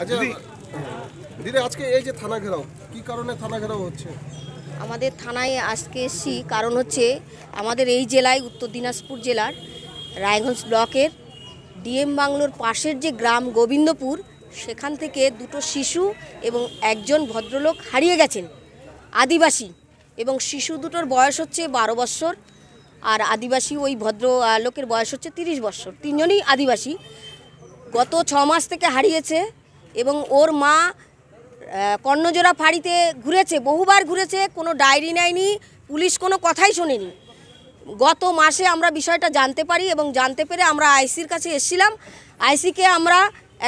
আচ্ছা, আজকে এই যে থানা ঘেরাও কি কারণে থানা ঘেরাও হচ্ছে আমাদের থানায় আজকে এসছি কারণ হচ্ছে আমাদের এই জেলায় উত্তর দিনাজপুর জেলার রায়গঞ্জ ব্লকের ডিএম বাংলোর পাশের যে গ্রাম গোবিন্দপুর সেখান থেকে দুটো শিশু এবং একজন ভদ্রলোক হারিয়ে গেছেন আদিবাসী এবং শিশু দুটোর বয়স হচ্ছে বারো বৎসর আর আদিবাসী ওই ভদ্র লোকের বয়স হচ্ছে তিরিশ বৎসর তিনজনই আদিবাসী গত ছ মাস থেকে হারিয়েছে এবং ওর মা কর্ণজোড়া ফাঁড়িতে ঘুরেছে বহুবার ঘুরেছে কোনো ডায়েরি নেয়নি পুলিশ কোনো কথাই শোনেনি গত মাসে আমরা বিষয়টা জানতে পারি এবং জানতে পেরে আমরা আইসির কাছে এসেছিলাম আইসিকে আমরা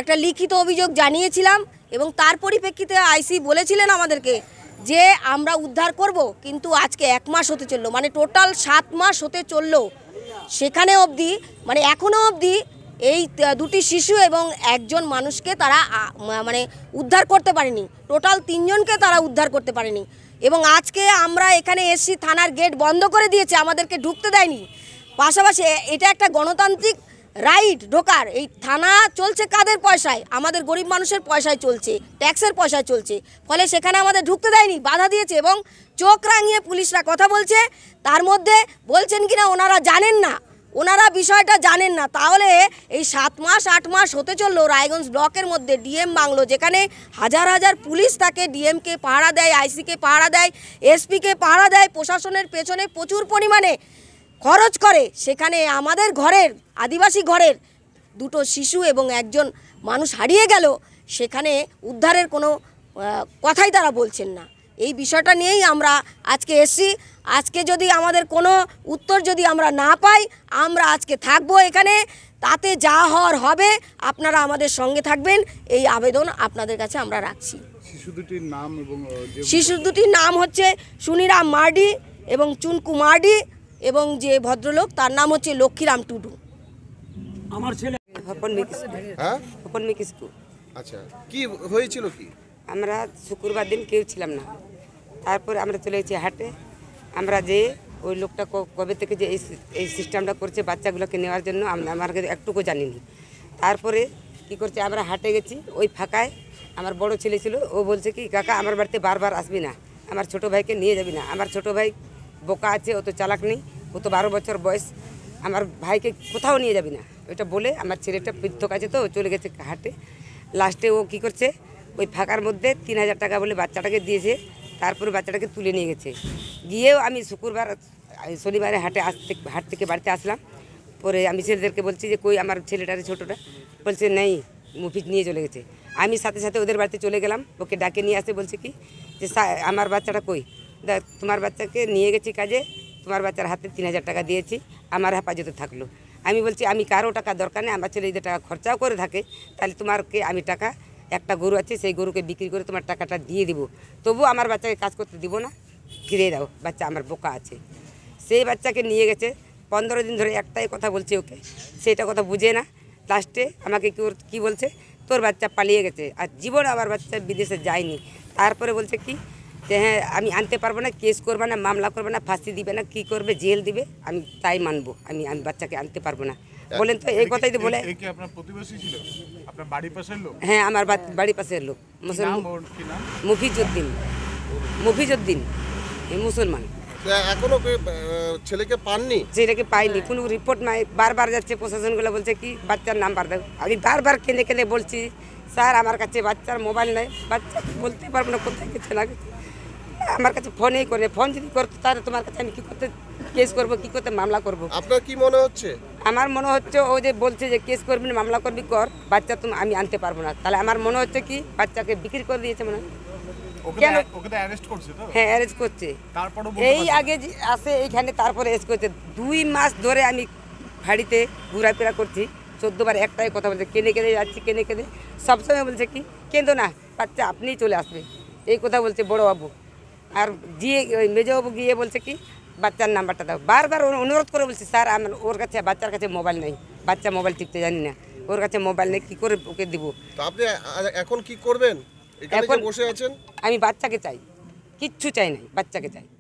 একটা লিখিত অভিযোগ জানিয়েছিলাম এবং তার পরিপ্রেক্ষিতে আইসি বলেছিলেন আমাদেরকে যে আমরা উদ্ধার করব কিন্তু আজকে এক মাস হতে চললো মানে টোটাল সাত মাস হতে চললো সেখানে অবধি মানে এখনও অবধি এই দুটি শিশু এবং একজন মানুষকে তারা মানে উদ্ধার করতে পারেনি টোটাল তিনজনকে তারা উদ্ধার করতে পারেনি এবং আজকে আমরা এখানে এসছি থানার গেট বন্ধ করে দিয়েছে আমাদেরকে ঢুকতে দেয়নি পাশাপাশি এটা একটা গণতান্ত্রিক রাইট ঢোকার এই থানা চলছে কাদের পয়সায় আমাদের গরিব মানুষের পয়সায় চলছে ট্যাক্সের পয়সায় চলছে ফলে সেখানে আমাদের ঢুকতে দেয়নি বাধা দিয়েছে এবং চোখ রাঙিয়ে পুলিশরা কথা বলছে তার মধ্যে বলছেন কিনা ওনারা জানেন না ওনারা বিষয়টা জানেন না তাহলে এই সাত মাস আট মাস হতে চলল রায়গঞ্জ ব্লকের মধ্যে ডিএম বাংলো যেখানে হাজার হাজার পুলিশ তাকে ডিএমকে পাহারা দেয় আইসিকে পাহারা দেয় এসপিকে পাহারা দেয় প্রশাসনের পেছনে প্রচুর পরিমাণে খরচ করে সেখানে আমাদের ঘরের আদিবাসী ঘরের দুটো শিশু এবং একজন মানুষ হারিয়ে গেল সেখানে উদ্ধারের কোনো কথাই তারা বলছেন না এই বিষয়টা নিয়েই আমরা আজকে এসছি আজকে যদি আমাদের কোনো উত্তর যদি আমরা না পাই আমরা আজকে থাকবো এখানে তাতে যা হওয়ার হবে আপনারা আমাদের সঙ্গে থাকবেন এই আবেদন আপনাদের কাছে আমরা রাখছি শিশু দুটির নাম হচ্ছে সুনিরাম মার্ডি এবং চুনকু মার্ডি এবং যে ভদ্রলোক তার নাম হচ্ছে লক্ষ্মীরাম টুডু আমার ছেলে হ্যাঁ? হ্যাঁ? হ্যাঁ? আচ্ছা কি হয়েছিল কি আমরা শুক্রবার দিন কেউ ছিলাম না তারপরে আমরা চলে গেছি হাটে আমরা যে ওই লোকটা কবে থেকে যে এই সিস্টেমটা করছে বাচ্চাগুলোকে নেওয়ার জন্য আমরা আমার একটুকু জানিনি তারপরে কি করছে আমরা হাটে গেছি ওই ফাঁকায় আমার বড় ছেলে ছিল ও বলছে কি কাকা আমার বাড়িতে বারবার আসবি না আমার ছোট ভাইকে নিয়ে যাবি না আমার ছোট ভাই বোকা আছে ও তো চালাক নেই ও তো বারো বছর বয়স আমার ভাইকে কোথাও নিয়ে যাবি না ওইটা বলে আমার ছেলেটা পৃথক আছে তো চলে গেছে হাটে লাস্টে ও কি করছে ওই ফাঁকার মধ্যে তিন হাজার টাকা বলে বাচ্চাটাকে দিয়েছে তারপরে বাচ্চাটাকে তুলে নিয়ে গেছে গিয়েও আমি শুক্রবার শনিবারে হাটে আসতে হাট থেকে বাড়িতে আসলাম পরে আমি ছেলেদেরকে বলছি যে কই আমার ছেলেটা ছোটোটা বলছে নেই মুফিজ নিয়ে চলে গেছে আমি সাথে সাথে ওদের বাড়িতে চলে গেলাম ওকে ডাকে নিয়ে আসতে বলছে কি যে আমার বাচ্চাটা কই দা তোমার বাচ্চাকে নিয়ে গেছি কাজে তোমার বাচ্চার হাতে তিন হাজার টাকা দিয়েছি আমার হেফাজতে থাকলো আমি বলছি আমি কারো টাকা দরকার নেই আমার ছেলে যদি টাকা খরচাও করে থাকে তাহলে তোমারকে আমি টাকা একটা গরু আছে সেই গরুকে বিক্রি করে তোমার টাকাটা দিয়ে দিব তবু আমার বাচ্চাকে কাজ করতে দিব না ফিরে দাও বাচ্চা আমার বোকা আছে সেই বাচ্চাকে নিয়ে গেছে পনেরো দিন ধরে একটাই কথা বলছে ওকে সেটা কথা বুঝে না লাস্টে আমাকে কি কী বলছে তোর বাচ্চা পালিয়ে গেছে আর জীবন আমার বাচ্চা বিদেশে যায়নি তারপরে বলছে কি যে হ্যাঁ আমি আনতে পারবো না কেস করবে না মামলা করবে না ফাঁসি দিবে না কি করবে জেল দিবে আমি তাই মানবো আমি আমি বাচ্চাকে আনতে পারবো না বলেন তো এই কথাই তো বলে আপনার প্রতিবেশী ছিল বাড়ির পাশের লোক হ্যাঁ আমার বাড়ির পাশের লোক মুসলমান মুফিজউদ্দিন মুসলমান এখনো ছেলেকে পাননি ছেলেকে পাইনি কোনো রিপোর্ট নাই বারবার যাচ্ছে প্রশাসনগুলো বলছে কি বাচ্চার নাম্বার দেবো আমি বারবার কেঁদে কেঁদে বলছি স্যার আমার কাছে বাচ্চার মোবাইল নেই বাচ্চা বলতে পারবো না কোথায় গেছে লাগে আমার কাছে ফোনই করে ফোন যদি করতো তাহলে তোমার কাছে আমি কি করতে কেস করব কি করতে মামলা করব আপনার কি মনে হচ্ছে আমার মনে হচ্ছে ও যে বলছে যে কেস করবি না মামলা করবি কর বাচ্চা তুমি আমি আনতে পারবো না তাহলে আমার মনে হচ্ছে কি বাচ্চাকে বিক্রি করে দিয়েছে মনে হয় করছে হ্যাঁ, এই আগে আসে এইখানে তারপরে দুই মাস ধরে আমি ঘোরাফেরা করছি চোদ্দবার একটাই কথা বলছে কেনে যাচ্ছি কেনে বলছে কি না বাচ্চা আপনিই চলে আসবে এই কথা বলছে বড় বাবু আর গিয়ে ওই মেজবাবু গিয়ে বলছে কি বাচ্চার নাম্বারটা দাও বারবার অনুরোধ করে বলছি স্যার আমার ওর কাছে বাচ্চার কাছে মোবাইল নেই বাচ্চা মোবাইল টিপতে জানি না ওর কাছে মোবাইল নেই কী করে ওকে দিব তো আপনি এখন কি করবেন এখন বসে আছেন আমি বাচ্চাকে চাই কিচ্ছু চাই নাই বাচ্চাকে চাই